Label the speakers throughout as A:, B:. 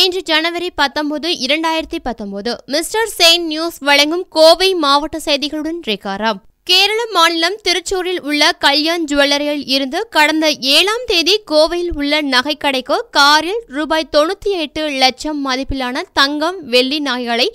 A: இன்று ஜனவரி பத்தொன்பது இரண்டாயிரத்தி பத்தொன்பது மிஸ்டர் செயின் நியூஸ் வழங்கும் கோவை மாவட்ட செய்திகளுடன் ரேகாராம் கேரள மாநிலம் திருச்சூரில் உள்ள கல்யாண் ஜுவல்லரியில் இருந்து கடந்த ஏழாம் தேதி கோவையில் உள்ள நகைக்கடைக்கு காரில் ரூபாய் தொண்ணூத்தி எட்டு லட்சம் மதிப்பிலான தங்கம் வெள்ளி நாய்களை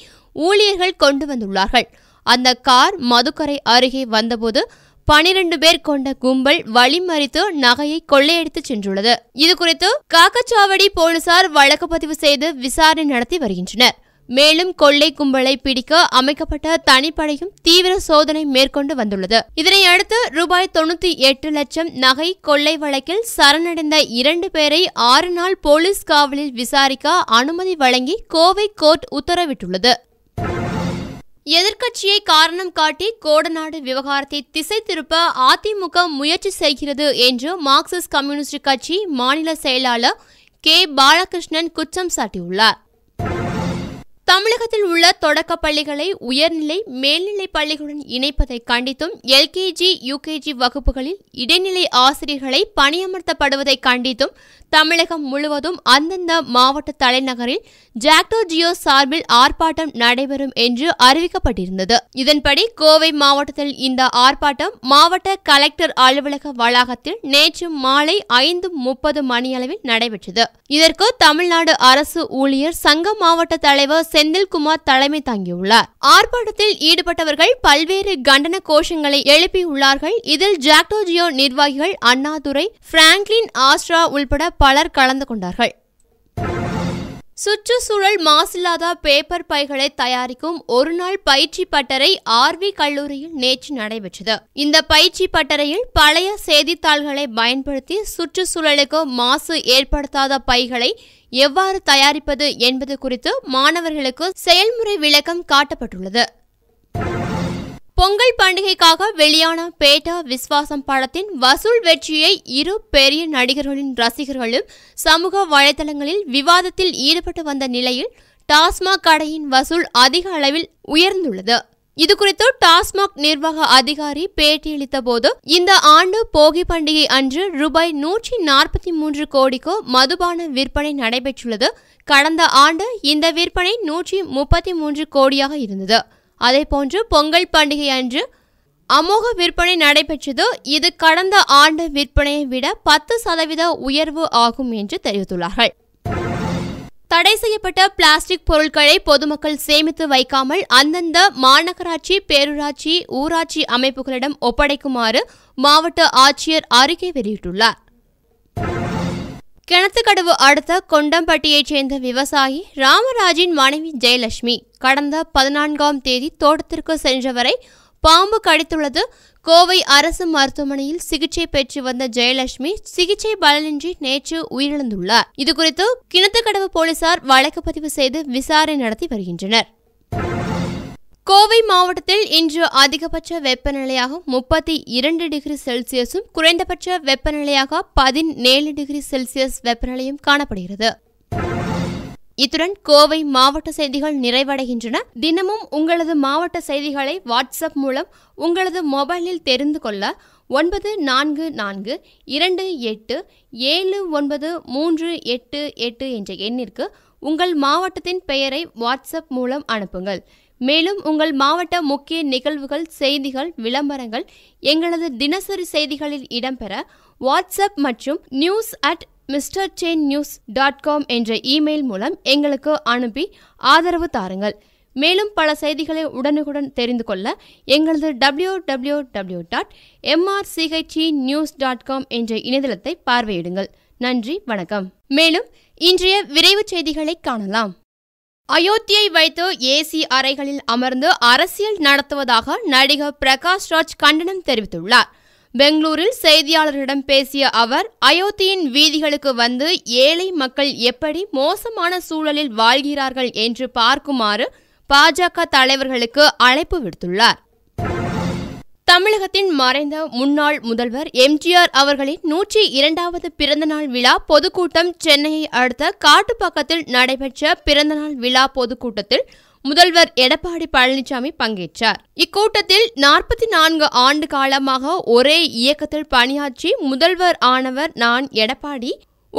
A: ஊழியர்கள் கொண்டு வந்துள்ளார்கள் அந்த கார் மதுக்கரை அருகே வந்தபோது பனிரெண்டு பேர் கொண்ட கும்பல் வழிமறித்து நகையை கொள்ளையடித்து சென்றுள்ளது இதுகுறித்து காக்கச்சாவடி போலீசார் வழக்கு பதிவு செய்து விசாரணை நடத்தி வருகின்றனர் மேலும் கொள்ளை கும்பலை பிடிக்க அமைக்கப்பட்ட தனிப்படையும் தீவிர சோதனை மேற்கொண்டு வந்துள்ளது இதனையடுத்து ரூபாய் தொண்ணூத்தி எட்டு லட்சம் நகை கொள்ளை வழக்கில் சரணடைந்த இரண்டு பேரை ஆறு நாள் போலீஸ் காவலில் விசாரிக்க அனுமதி வழங்கி கோவை கோர்ட் உத்தரவிட்டுள்ளது எதிர்க்கட்சியை காரணம் காட்டி கோடநாடு விவகாரத்தை திசை திருப்ப அதிமுக முயற்சி செய்கிறது என்று மார்க்சிஸ்ட் கம்யூனிஸ்ட் கட்சி மாநில செயலாளர் கே பாலகிருஷ்ணன் குற்றம் சாட்டியுள்ளார் தமிழகத்தில் உள்ள தொடக்க பள்ளிகளை உயர்நிலை மேல்நிலை பள்ளிகளுடன் இணைப்பதை கண்டித்தும் எல்கேஜி யுகேஜி வகுப்புகளில் இடைநிலை ஆசிரியர்களை பணியமர்த்தப்படுவதை கண்டித்தும் தமிழகம் முழுவதும் அந்தந்த மாவட்ட தலைநகரில் ஜாக்டோ ஜியோ சார்பில் ஆர்ப்பாட்டம் நடைபெறும் என்று அறிவிக்கப்பட்டிருந்தது இதன்படி கோவை மாவட்டத்தில் இந்த ஆர்ப்பாட்டம் மாவட்ட கலெக்டர் அலுவலக வளாகத்தில் நேற்று மாலை ஐந்து முப்பது மணியளவில் நடைபெற்றது இதற்கு தமிழ்நாடு அரசு ஊழியர் சங்க மாவட்ட தலைவர் செந்தில்குமார் தலைமை தாங்கியுள்ளார் ஆர்ப்பாட்டத்தில் ஈடுபட்டவர்கள் பல்வேறு கண்டன கோஷங்களை எழுப்பியுள்ளார்கள் இதில் ஜாக்டோஜியோ நிர்வாகிகள் அண்ணாதுரை பிராங்க்லின் ஆஸ்ட்ரா உள்பட பலர் கலந்து கொண்டார்கள் சுற்றுச்சூழல் மாசில்லாத பேப்பர் பைகளை தயாரிக்கும் ஒருநாள் பயிற்சி பட்டறை ஆர்வி கல்லூரியில் நேற்று நடைபெற்றது இந்த பயிற்சி பட்டறையில் பழைய செய்தித்தாள்களை பயன்படுத்தி சுற்றுச்சூழலுக்கு மாசு ஏற்படுத்தாத பைகளை எவ்வாறு தயாரிப்பது என்பது குறித்து மாணவர்களுக்கு செயல்முறை விளக்கம் காட்டப்பட்டுள்ளது பொங்கல் பண்டிகைக்காக வெளியான பேட்டா விஸ்வாசம் படத்தின் வசூல் வெற்றியை இரு பெரிய நடிகர்களின் ரசிகர்களும் சமூக வலைதளங்களில் விவாதத்தில் ஈடுபட்டு வந்த நிலையில் டாஸ்மாக் கடையின் வசூல் அதிக அளவில் உயர்ந்துள்ளது இதுகுறித்து டாஸ்மாக் நிர்வாக அதிகாரி பேட்டியளித்த போது இந்த ஆண்டு போகி பண்டிகை அன்று ரூபாய் நூற்றி நாற்பத்தி மூன்று கோடிக்கு மதுபான விற்பனை நடைபெற்றுள்ளது கடந்த ஆண்டு இந்த விற்பனை நூற்றி முப்பத்தி மூன்று கோடியாக இருந்தது போன்று பொங்கல் பண்டிகை அன்று அமோக விற்பனை நடைபெற்றது இது கடந்த ஆண்டு விற்பனையை விட பத்து சதவீத உயர்வு ஆகும் என்று தெரிவித்துள்ளார்கள் தடை செய்யப்பட்ட பிளாஸ்டிக் பொருட்களை பொதுமக்கள் சேமித்து வைக்காமல் அந்தந்த மாநகராட்சி பேரூராட்சி ஊராட்சி அமைப்புகளிடம் ஒப்படைக்குமாறு மாவட்ட ஆட்சியர் அறிக்கை வெளியிட்டுள்ளார் கிணத்துக்கடவு அடுத்த கொண்டம்பட்டியைச் சேர்ந்த விவசாயி ராமராஜின் மனைவி ஜெயலட்சுமி கடந்த பதினான்காம் தேதி தோட்டத்திற்கு சென்றவரை பாம்பு கடித்துள்ளது கோவை அரசு மருத்துவமனையில் சிகிச்சை பெற்று வந்த ஜெயலட்சுமி சிகிச்சை பலனின்றி நேற்று உயிரிழந்துள்ளார் இதுகுறித்து கிணத்துக்கடவு போலீசார் வழக்கு பதிவு செய்து விசாரணை நடத்தி வருகின்றனர் கோவை மாவட்டத்தில் இன்று அதிகபட்ச வெப்பநிலையாக முப்பத்தி இரண்டு டிகிரி செல்சியஸும் குறைந்தபட்ச வெப்பநிலையாக பதினேழு டிகிரி செல்சியஸ் வெப்பநிலையும் காணப்படுகிறது இத்துடன் கோவை மாவட்ட செய்திகள் நிறைவடைகின்றன தினமும் உங்களது மாவட்ட செய்திகளை வாட்ஸ்அப் மூலம் உங்களது மொபைலில் தெரிந்து கொள்ள ஒன்பது நான்கு நான்கு இரண்டு எட்டு ஏழு ஒன்பது மூன்று எட்டு எட்டு என்ற எண்ணிற்கு உங்கள் மாவட்டத்தின் பெயரை வாட்ஸ்அப் மூலம் அனுப்புங்கள் மேலும் உங்கள் மாவட்ட முக்கிய நிகழ்வுகள் செய்திகள் விளம்பரங்கள் எங்களது தினசரி செய்திகளில் இடம்பெற வாட்ஸ்அப் மற்றும் news at mister chain news dot com என்ற இமெயில் மூலம் எங்களுக்கு அனுப்பி ஆதரவு தாருங்கள் மேலும் பல செய்திகளை உடனுக்குடன் தெரிந்து கொள்ள எங்களது W W W dot M R C H E news dot com என்ற இணையதளத்தை பார்வையிடுங்கள் நன்றி வணக்கம் மேலும் இன்றைய விரைவு செய்திகளை காணலாம் அயோத்தியை வைத்து ஏசி அறைகளில் அமர்ந்து அரசியல் நடத்துவதாக நடிகர் பிரகாஷ் ராஜ் கண்டனம் தெரிவித்துள்ளார் பெங்களூரில் செய்தியாளர்களிடம் பேசிய அவர் அயோத்தியின் வீதிகளுக்கு வந்து ஏழை மக்கள் எப்படி மோசமான சூழலில் வாழ்கிறார்கள் என்று பார்க்குமாறு பாஜக தலைவர்களுக்கு அழைப்பு விடுத்துள்ளார் தமிழகத்தின் மறைந்த முன்னாள் முதல்வர் எம்ஜிஆர் அவர்களின் நூற்றி இரண்டாவது பிறந்தநாள் விழா பொதுக்கூட்டம் சென்னையை அடுத்த காட்டுப்பாக்கத்தில் நடைபெற்ற பிறந்தநாள் விழா பொதுக்கூட்டத்தில் முதல்வர் எடப்பாடி பழனிசாமி பங்கேற்றார் இக்கூட்டத்தில் நாற்பத்தி நான்கு ஆண்டு காலமாக ஒரே இயக்கத்தில் பணியாற்றி முதல்வர் ஆனவர் நான் எடப்பாடி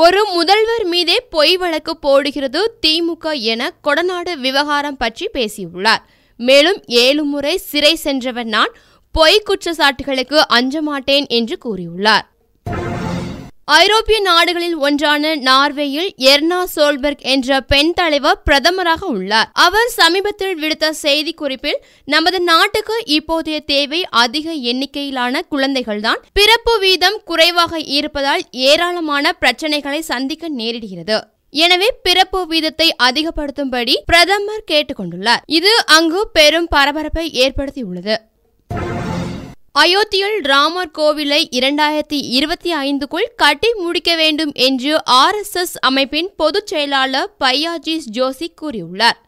A: ஒரு முதல்வர் மீதே பொய் வழக்கு போடுகிறது திமுக என கொடநாடு விவகாரம் பற்றி பேசியுள்ளார் மேலும் ஏழு முறை சிறை சென்றவர் நான் பொய் குற்றச்சாட்டுகளுக்கு அஞ்ச மாட்டேன் என்று கூறியுள்ளார் ஐரோப்பிய நாடுகளில் ஒன்றான நார்வேயில் எர்னா சோல்பர்க் என்ற பெண் தலைவர் பிரதமராக உள்ளார் அவர் சமீபத்தில் விடுத்த செய்தி குறிப்பில் நமது நாட்டுக்கு இப்போதைய தேவை அதிக எண்ணிக்கையிலான குழந்தைகள்தான் பிறப்பு வீதம் குறைவாக இருப்பதால் ஏராளமான பிரச்சனைகளை சந்திக்க நேரிடுகிறது எனவே பிறப்பு வீதத்தை அதிகப்படுத்தும்படி பிரதமர் கேட்டுக்கொண்டுள்ளார் இது அங்கு பெரும் பரபரப்பை ஏற்படுத்தியுள்ளது அயோத்தியில் ராமர் கோவிலை இரண்டாயிரத்தி இருபத்தி ஐந்துக்குள் கட்டி முடிக்க வேண்டும் என்று ஆர்எஸ்எஸ் அமைப்பின் பொதுச் செயலாளர் பையாஜி ஜோசி கூறியுள்ளார்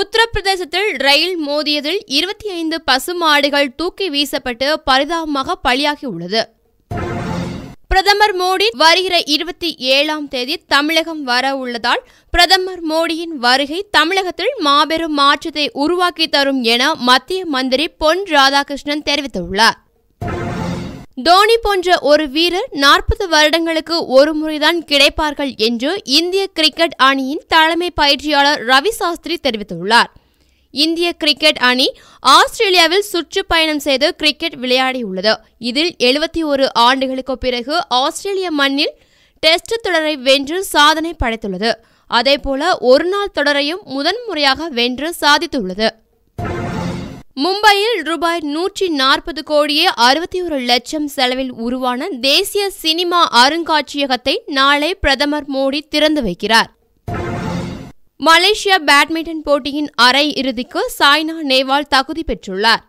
A: உத்தரப்பிரதேசத்தில் ரயில் மோதியதில் இருபத்தி ஐந்து பசு மாடுகள் தூக்கி வீசப்பட்டு பரிதாபமாக பலியாகியுள்ளது பிரதமர் மோடி வருகிற இருபத்தி ஏழாம் தேதி தமிழகம் வர உள்ளதால் பிரதமர் மோடியின் வருகை தமிழகத்தில் மாபெரும் மாற்றத்தை உருவாக்கி தரும் என மத்திய மந்திரி பொன் ராதாகிருஷ்ணன் தெரிவித்துள்ளார் தோனி போன்ற ஒரு வீரர் நாற்பது வருடங்களுக்கு ஒரு முறைதான் கிடைப்பார்கள் என்று இந்திய கிரிக்கெட் அணியின் தலைமை பயிற்சியாளர் ரவி சாஸ்திரி தெரிவித்துள்ளார் இந்திய கிரிக்கெட் அணி ஆஸ்திரேலியாவில் சுற்றுப்பயணம் செய்து கிரிக்கெட் விளையாடியுள்ளது இதில் எழுபத்தி ஒரு ஆண்டுகளுக்கு பிறகு ஆஸ்திரேலிய மண்ணில் டெஸ்ட் தொடரை வென்று சாதனை படைத்துள்ளது அதேபோல ஒருநாள் தொடரையும் முதன்முறையாக வென்று சாதித்துள்ளது மும்பையில் ரூபாய் நூற்றி நாற்பது கோடியே அறுபத்தி ஒரு லட்சம் செலவில் உருவான தேசிய சினிமா அருங்காட்சியகத்தை நாளை பிரதமர் மோடி திறந்து வைக்கிறார் மலேசிய பேட்மிண்டன் போட்டியின் அரை இறுதிக்கு சாய்னா நேவால் தகுதி பெற்றுள்ளார்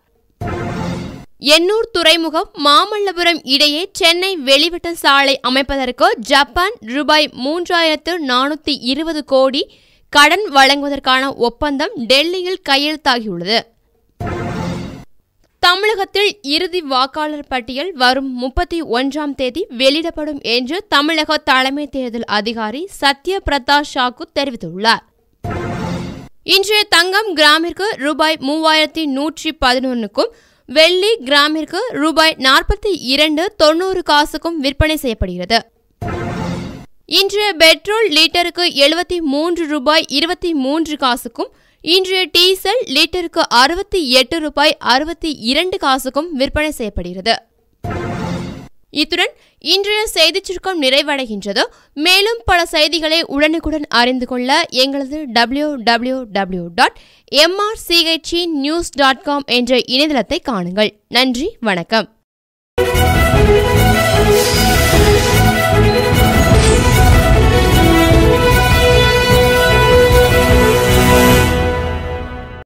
A: எண்ணூர் துறைமுகம் மாமல்லபுரம் இடையே சென்னை வெளிவட்ட சாலை அமைப்பதற்கு ஜப்பான் ரூபாய் மூன்றாயிரத்து நானூற்றி இருபது கோடி கடன் வழங்குவதற்கான ஒப்பந்தம் டெல்லியில் கையெழுத்தாகியுள்ளது தமிழகத்தில் இறுதி வாக்காளர் பட்டியல் வரும் முப்பத்தி ஒன்றாம் தேதி வெளியிடப்படும் என்று தமிழக தலைமை தேர்தல் அதிகாரி சத்ய சாகு சாக்கு தெரிவித்துள்ளார் இன்றைய தங்கம் கிராமிற்கு ரூபாய் மூவாயிரத்தி நூற்றி பதினொன்றுக்கும் வெள்ளி கிராமிற்கு ரூபாய் நாற்பத்தி இரண்டு தொண்ணூறு காசுக்கும் விற்பனை செய்யப்படுகிறது இன்றைய பெட்ரோல் லிட்டருக்கு எழுபத்தி மூன்று ரூபாய் இருபத்தி மூன்று காசுக்கும் இன்றைய டீசல் லிட்டருக்கு அறுபத்தி எட்டு ரூபாய் அறுபத்தி இரண்டு காசுக்கும் விற்பனை செய்யப்படுகிறது இத்துடன் இன்றைய செய்தி சுருக்கம் நிறைவடைகின்றது மேலும் பல செய்திகளை உடனுக்குடன் அறிந்து கொள்ள எங்களது W W W dot M R C H C news dot com என்ற இணையதளத்தை காணுங்கள் நன்றி வணக்கம்